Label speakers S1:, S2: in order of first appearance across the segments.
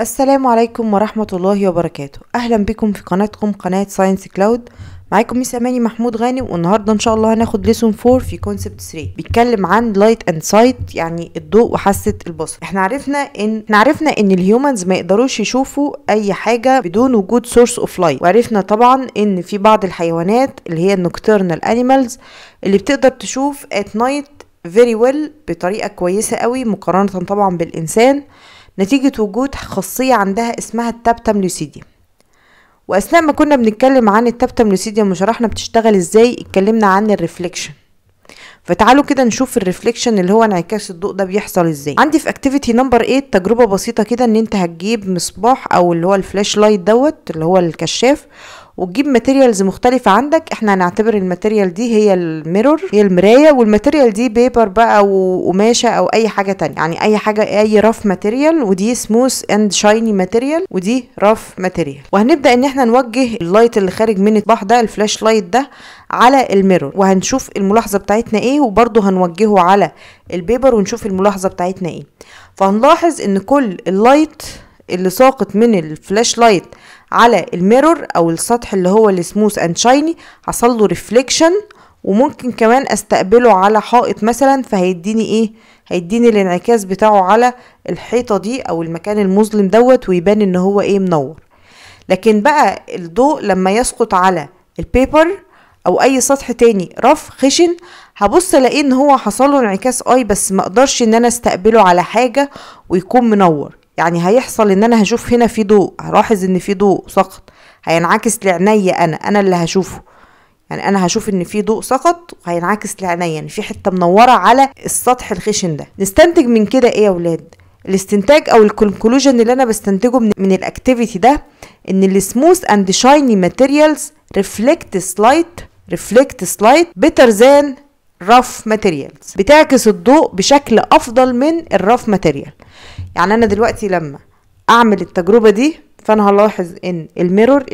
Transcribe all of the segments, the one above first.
S1: السلام عليكم ورحمة الله وبركاته أهلا بكم في قناتكم قناة ساينس كلاود معاكم ميس أماني محمود غانم والنهاردة إن شاء الله هناخد ليسون 4 في كونسبت 3 بيتكلم عن لايت أند سايت يعني الضوء وحاسة البصر احنا عرفنا إن احنا عرفنا إن الهيومنز ما يقدروش يشوفوا أي حاجة بدون وجود سورس أوف لايت وعرفنا طبعا إن في بعض الحيوانات اللي هي النوكتيرنال أنيمالز اللي بتقدر تشوف ات نايت فيري ويل بطريقة كويسة قوي مقارنة طبعا بالإنسان نتيجة وجود خاصية عندها اسمها التابتم لوسيديا وأثناء ما كنا بنتكلم عن التابتم لوسيديا وشرحنا بتشتغل ازاي اتكلمنا عن الريفليكشن فتعالوا كده نشوف الريفليكشن اللي هو انعكاس الضوء ده بيحصل ازاي عندي في اكتيفيتي نمبر 8 تجربه بسيطه كده ان انت هتجيب مصباح او اللي هو الفلاش لايت دوت اللي هو الكشاف وتجيب ماتيريالز مختلفه عندك احنا هنعتبر الماتيريال دي هي الميرور هي المرايه والماتيريال دي بيبر بقى وقماشه او اي حاجه تانية يعني اي حاجه اي رف ماتيريال ودي سموث اند شايني ماتيريال ودي رف ماتيريال وهنبدا ان احنا نوجه اللايت اللي خارج من الطباح ده الفلاش لايت ده على الميرور وهنشوف الملاحظه بتاعتنا ايه وبرده هنوجهه على البيبر ونشوف الملاحظه بتاعتنا ايه فهنلاحظ ان كل اللايت اللي ساقط من الفلاش لايت على الميرور او السطح اللي هو السموث اند شايني حصل له ريفليكشن وممكن كمان استقبله على حائط مثلا فهيديني ايه هيديني الانعكاس بتاعه على الحيطه دي او المكان المظلم دوت ويبان ان هو ايه منور لكن بقى الضوء لما يسقط على البيبر او اي سطح تاني رف خشن هبص الاقيه ان هو حصله انعكاس اي بس ما اقدرش ان انا استقبله على حاجه ويكون منور يعني هيحصل ان انا هشوف هنا في ضوء هلاحظ ان في ضوء سقط هينعكس لعينيا انا انا اللي هشوفه يعني انا هشوف ان في ضوء سقط وهينعكس لعينيا يعني في حته منوره على السطح الخشن ده نستنتج من كده ايه يا ولاد الاستنتاج او الكونكلوجن اللي انا بستنتجه من, من الاكتيفيتي ده ان السموث اند شايني ماتيريالز ريفلكت سلايت ريفلكت سلايت بيتر ذان رف ماتيريالز بتعكس الضوء بشكل افضل من الرف ماتيريال يعني انا دلوقتي لما اعمل التجربه دي فانا هلاحظ ان الميرور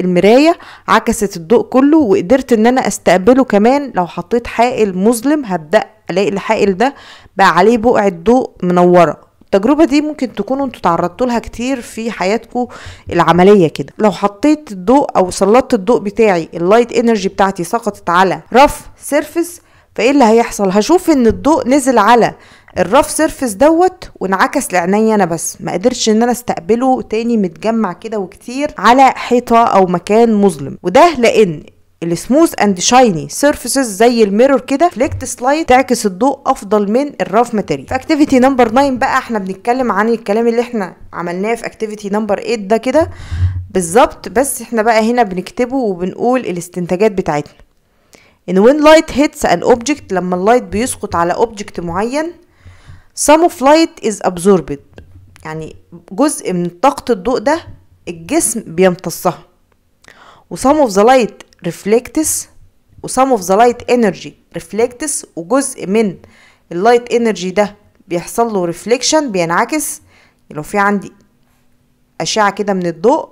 S1: المرايه عكست الضوء كله وقدرت ان انا استقبله كمان لو حطيت حائل مظلم هبدا الاقي الحائل ده بقى عليه بقعه ضوء منوره التجربة دي ممكن تكونوا انتوا تعرضتوا لها كتير في حياتكم العملية كده لو حطيت الضوء او سلطت الضوء بتاعي اللايت انرجي بتاعتي سقطت على رف سيرفس فايه اللي هيحصل هشوف ان الضوء نزل على الرف سيرفيس دوت وانعكس لعينيا انا بس ما قدرتش ان انا استقبله تاني متجمع كده وكتير على حيطه او مكان مظلم وده لان السموث اند شايني سيرفيسز زي الميرور كده فليكت سلايد تعكس الضوء افضل من الراف ماتيريال في اكتيفيتي نمبر 9 بقى احنا بنتكلم عن الكلام اللي احنا عملناه في اكتيفيتي نمبر 8 ده كده بالظبط بس احنا بقى هنا بنكتبه وبنقول الاستنتاجات بتاعتنا ان وين لايت هيتس ان اوبجكت لما اللايت بيسقط على اوبجكت معين some of light is absorbed يعني جزء من طاقة الضوء ده الجسم بيمتصها some of the light reflects some of the light energy reflects وجزء من اللايت انرجي ده بيحصل له ريفليكشن بينعكس يعني لو في عندي أشعة كده من الضوء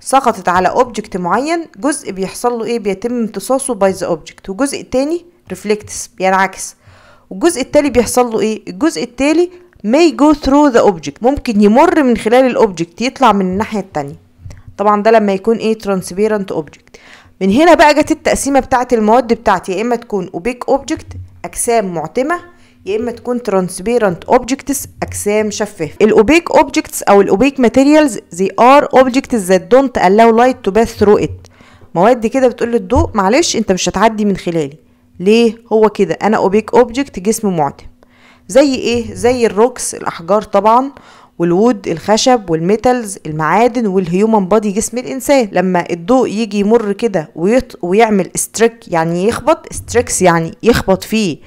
S1: سقطت على اوبجكت معين جزء بيحصل له ايه بيتم امتصاصه باي ذا اوبجكت وجزء تاني ريفليكتس بينعكس والجزء التالي بيحصل له ايه الجزء التالي may go through the object ممكن يمر من خلال الاوبجكت يطلع من الناحيه التانية طبعا ده لما يكون ايه transparent object من هنا بقى جت التقسيمه بتاعه المواد بتاعتي يا اما تكون اوبيك اوبجكت اجسام معتمه يا اما تكون transparent objects اجسام شفافه الاوبيك objects او الاوبيك materials they are objects that don't allow light to pass through it مواد كده بتقول للضوء معلش انت مش هتعدي من خلالي ليه هو كده انا اوبيك اوبجكت جسم معتم زي ايه زي الروكس الاحجار طبعا والود الخشب والميتالز المعادن والهيومن بادي جسم الانسان لما الضوء يجي يمر كده ويط... ويعمل ستريك يعني يخبط ستريكس يعني يخبط فيه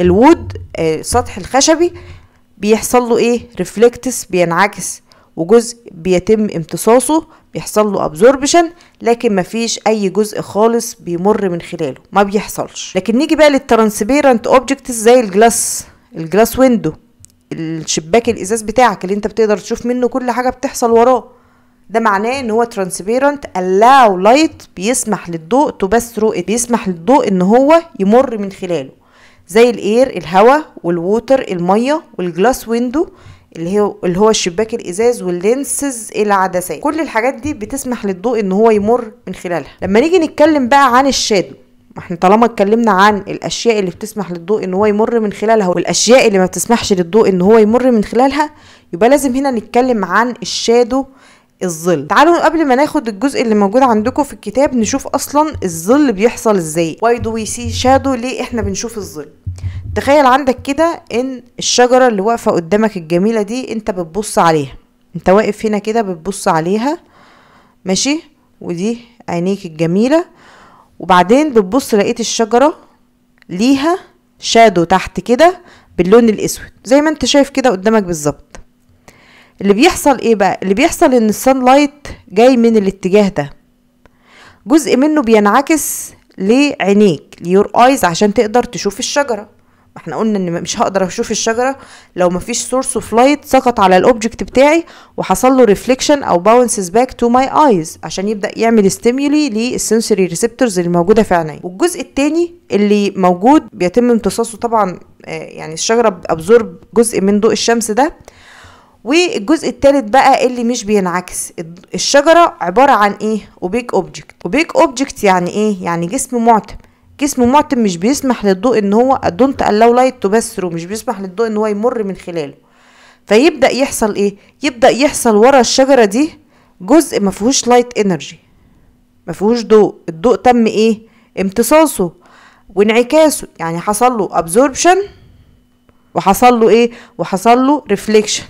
S1: الود آه سطح الخشبي بيحصل له ايه ريفلكتس بينعكس وجزء بيتم امتصاصه بيحصل له ابزوربشن لكن مفيش اي جزء خالص بيمر من خلاله ما بيحصلش لكن نيجي بقى للترانسبيرنت اوبجكت زي الجلاس الجلاس ويندو الشباك الازاز بتاعك اللي انت بتقدر تشوف منه كل حاجه بتحصل وراه ده معناه ان هو ترانسبيرنت allow لايت بيسمح للضوء تو باس ثرو بيسمح للضوء ان هو يمر من خلاله زي الاير الهواء والووتر الميه والجلاس ويندو اللي هو اللي هو الشباك الازاز واللينسز العدسات كل الحاجات دي بتسمح للضوء ان هو يمر من خلالها لما نيجي نتكلم بقى عن الشادو احنا طالما اتكلمنا عن الاشياء اللي بتسمح للضوء ان هو يمر من خلالها والاشياء اللي ما بتسمحش للضوء ان هو يمر من خلالها يبقى لازم هنا نتكلم عن الشادو الظل تعالوا قبل ما ناخد الجزء اللي موجود عندكم في الكتاب نشوف اصلا الظل بيحصل ازاي واي دو وي سي شادو ليه احنا بنشوف الظل تخيل عندك كده ان الشجرة اللي واقفة قدامك الجميلة دي انت بتبص عليها انت واقف هنا كده بتبص عليها ماشي ودي عينيك الجميلة وبعدين بتبص لقيت الشجرة ليها شادو تحت كده باللون الاسود زي ما انت شايف كده قدامك بالظبط اللي بيحصل ايه بقى اللي بيحصل ان السان لايت جاي من الاتجاه ده جزء منه بينعكس لعينيك ليور ايز عشان تقدر تشوف الشجره ما احنا قلنا ان مش هقدر اشوف الشجره لو مفيش سورس اوف لايت سقط على الاوبجكت بتاعي وحصل له ريفليكشن او باونسز باك تو ماي ايز عشان يبدا يعمل ستيمولي للسنسوري ريسبتورز اللي موجوده في عينيا والجزء الثاني اللي موجود بيتم امتصاصه طبعا آه، يعني الشجره بابزورب جزء من ضوء الشمس ده والجزء الثالث بقى اللي مش بينعكس الشجره عباره عن ايه اوبيك اوبجكت اوبيك اوبجكت يعني ايه يعني جسم معتم جسم معتم مش بيسمح للضوء ان هو دونت الاو لايت تو باس مش بيسمح للضوء ان هو يمر من خلاله فيبدا يحصل ايه يبدا يحصل ورا الشجره دي جزء ما فيهوش لايت انرجي ما فيهوش ضوء الضوء تم ايه امتصاصه وانعكاسه يعني حصل له ابزوربشن وحصل له ايه وحصل له ريفليكشن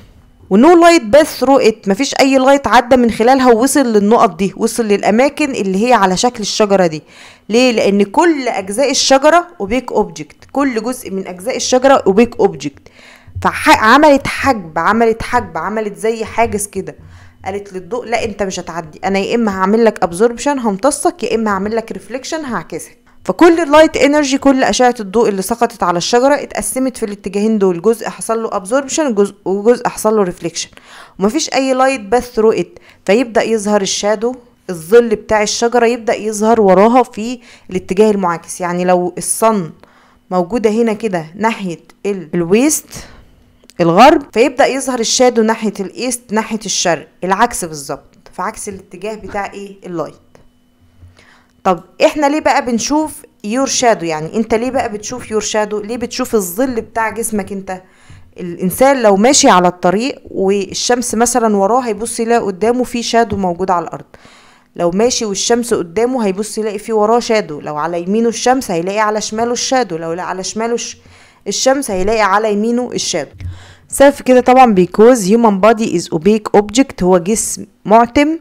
S1: ونو لايت باث ثرو ات مفيش اي لايت عدى من خلالها ووصل للنقط دي وصل للاماكن اللي هي على شكل الشجره دي ليه لان كل اجزاء الشجره اوبيك اوبجكت كل جزء من اجزاء الشجره اوبيك اوبجكت فعملت حجب عملت حجب عملت زي حاجز كده قالت للضوء لا انت مش هتعدي انا يا اما هعمل لك ابزوربشن همتصك يا اما هعمل لك ريفليكشن هعكسك فكل اللايت انرجي كل اشعه الضوء اللي سقطت على الشجره اتقسمت في الاتجاهين دول جزء حصل له ابزوربشن وجزء حصل له ريفليكشن ومفيش اي لايت بس ثرو فيبدا يظهر الشادو الظل بتاع الشجره يبدا يظهر وراها في الاتجاه المعاكس يعني لو الصن موجوده هنا كده ناحيه الويست الغرب فيبدا يظهر الشادو ناحيه الايست ناحيه الشرق العكس بالظبط فعكس الاتجاه بتاع ايه اللايت طب احنا ليه بقى بنشوف يور شادو يعني انت ليه بقى بتشوف يور شادو ليه بتشوف الظل بتاع جسمك انت الانسان لو ماشي على الطريق والشمس مثلا وراه هيبص يلاقي قدامه في شادو موجود على الارض لو ماشي والشمس قدامه هيبص يلاقي في وراه شادو لو على يمينه الشمس هيلاقي على شماله الشادو لو على شماله الشمس هيلاقي على يمينه الشادو سبب كده طبعا بيكوز هيومن body از اوبيك اوبجكت هو جسم معتم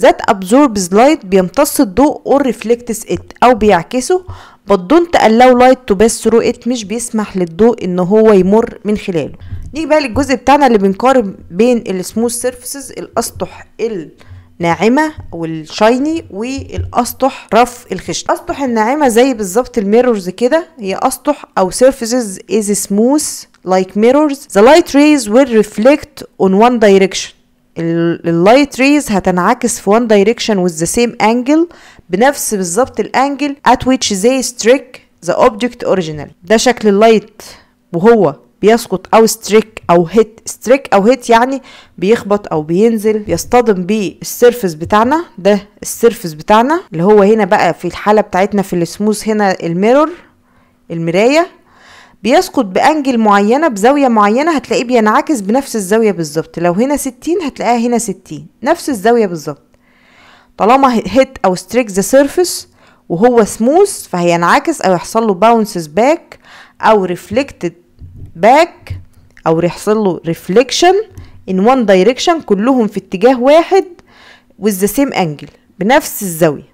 S1: that absorbs light بيمتص الضوء or reflects it أو بيعكسه but don't allow light to pass through it مش بيسمح للضوء ان هو يمر من خلاله نيجي بقى للجزء بتاعنا اللي بنقارن بين السموث سيرفيسز الاسطح الناعمة والشايني والاسطح رف الخشن الاسطح الناعمة زي بالظبط الميرورز كده هي اسطح او سيرفيسز از سموث like mirrors the light rays will reflect on one direction اللايت ريز هتنعكس في وان دايركشن وذ ذا سيم انجل بنفس بالظبط الانجل ات ويتش زي ستريك ذا اوبجكت اوريجينال ده شكل اللايت وهو بيسقط او ستريك او هيت ستريك او هيت يعني بيخبط او بينزل بيصطدم بالسيرفس بتاعنا ده السيرفس بتاعنا اللي هو هنا بقى في الحاله بتاعتنا في السموث هنا الميرور المرايه بيسقط بانجل معينه بزاويه معينه هتلاقيه بينعكس بنفس الزاويه بالظبط لو هنا 60 هتلاقيها هنا 60 نفس الزاويه بالظبط طالما هيت او ستريك ذا سيرفيس وهو سموث فهينعكس او يحصل له باونسز باك او ريفلكتد باك او يحصل له ريفليكشن ان وان دايركشن كلهم في اتجاه واحد with the same angle بنفس الزاويه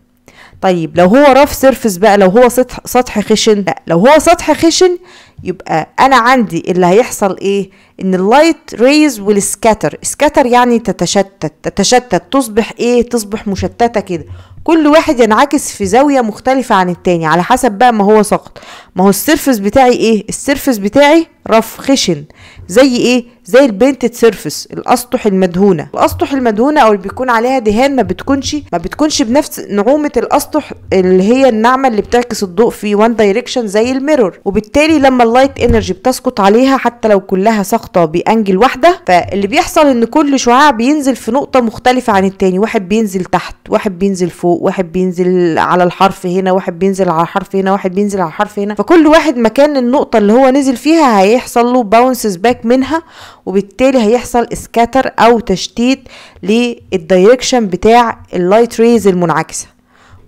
S1: طيب لو هو رف سيرفيس بقى لو هو سطح خشن لا لو هو سطح خشن يبقى انا عندي اللي هيحصل ايه ان اللايت ريز والسكاتر سكاتر يعني تتشتت تتشتت تصبح ايه تصبح مشتتة كده كل واحد ينعكس في زاوية مختلفة عن التاني على حسب بقى ما هو سقط ما هو السيرفس بتاعي ايه السيرفس بتاعي رف خشن زي ايه زي البينتد سيرفس الاسطح المدهونه الاسطح المدهونه او اللي بيكون عليها دهان ما بتكونش ما بتكونش بنفس نعومه الاسطح اللي هي الناعمه اللي بتعكس الضوء في وان دايركشن زي الميرور وبالتالي لما اللايت انرجي بتسقط عليها حتى لو كلها سقط النقطة بأنجل واحدة فاللي بيحصل ان كل شعاع بينزل في نقطة مختلفة عن التاني واحد بينزل تحت واحد بينزل فوق واحد بينزل على الحرف هنا واحد بينزل على الحرف هنا واحد بينزل على الحرف هنا فكل واحد مكان النقطة اللي هو نزل فيها هيحصل له باونسز باك منها وبالتالي هيحصل اسكاتر او تشتيت للدايركشن بتاع اللايت ريز المنعكسه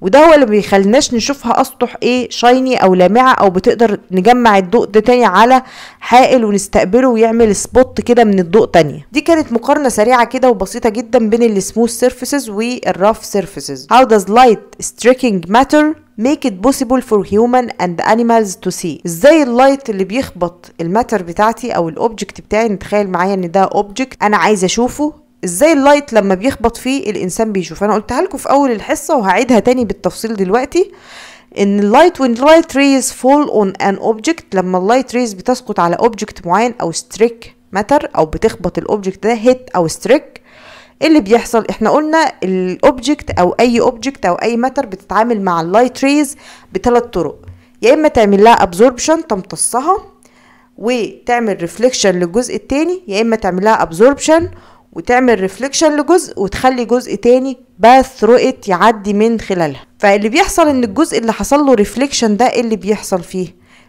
S1: وده هو اللي بيخلناش نشوفها اسطح ايه شايني او لامعه او بتقدر نجمع الضوء ده تاني على حائل ونستقبله ويعمل سبوت كده من الضوء تانية دي كانت مقارنه سريعه كده وبسيطه جدا بين السموث سيرفيسز والرف سيرفيسز how does light streaking matter make it possible for human and animals to see ازاي اللايت اللي بيخبط الماتر بتاعتي او الاوبجكت بتاعي نتخيل معايا ان ده اوبجكت انا عايزه اشوفه ازاي اللايت لما بيخبط فيه الانسان بيشوف انا قلتها لكم في اول الحصه وهعيدها تاني بالتفصيل دلوقتي ان اللايت وين اللايت ريز فول اون ان اوبجيكت لما اللايت ريز بتسقط على اوبجيكت معين او ستريك ماتر او بتخبط الاوبجكت ده هيت او ستريك إيه اللي بيحصل احنا قلنا الاوبجكت او اي اوبجكت او اي ماتر بتتعامل مع اللايت ريز بثلاث طرق يا اما تعمل لها ابزوربشن تمتصها وتعمل ريفليكشن للجزء التاني يا اما تعمل لها ابزوربشن وتعمل ريفليكشن لجزء وتخلي جزء تاني باث ثرو ات يعدي من خلالها فاللي بيحصل ان الجزء اللي حصل له ريفليكشن ده اللي بيحصل فيه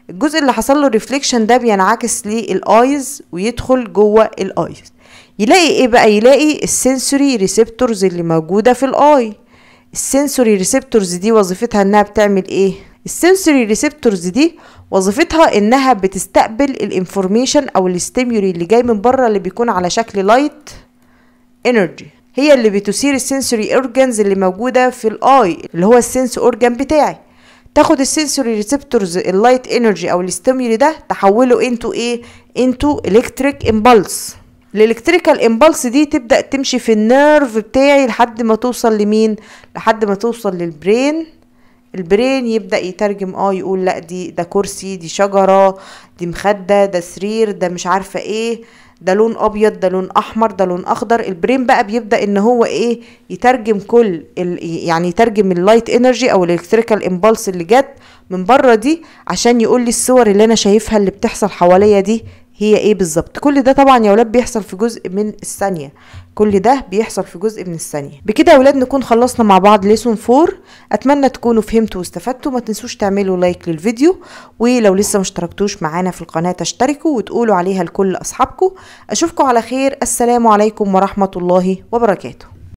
S1: الجزء اللي حصل له ريفليكشن ده بينعكس للايز ويدخل جوه الايز يلاقي ايه بقى يلاقي السنسوري ريسبتورز اللي موجوده في الاي السنسوري ريسبتورز دي وظيفتها انها بتعمل ايه السنسوري ريسبتورز دي وظيفتها انها بتستقبل الانفورميشن او الاستيميولي اللي جاي من بره اللي بيكون على شكل لايت انرجي هي اللي بتثير السنسوري اورجانز اللي موجوده في الاي اللي هو السنس اورجان بتاعي تاخد السنسوري ريسبتورز اللايت انرجي او الاستيمولي ده تحوله انتو ايه انتو الكتريك امبلس الالكتريكال امبلس دي تبدا تمشي في النيرف بتاعي لحد ما توصل لمين لحد ما توصل للبرين البرين يبدا يترجم اه يقول لا دي ده كرسي دي شجره دي مخده ده سرير ده مش عارفه ايه ده لون ابيض ده لون احمر ده لون اخضر البرين بقى بيبدا ان هو ايه يترجم كل يعني يترجم اللايت انرجي او الالكتريكال امبالس اللي جت من بره دي عشان يقول لي الصور اللي انا شايفها اللي بتحصل حواليا دي هي ايه بالظبط كل ده طبعا يا ولاد بيحصل في جزء من الثانيه كل ده بيحصل في جزء من الثانيه بكده يا ولاد نكون خلصنا مع بعض ليسون 4 اتمنى تكونوا فهمتوا واستفدتوا ما تنسوش تعملوا لايك للفيديو ولو لسه ما اشتركتوش معانا في القناه تشتركوا وتقولوا عليها لكل اصحابكم اشوفكم على خير السلام عليكم ورحمه الله وبركاته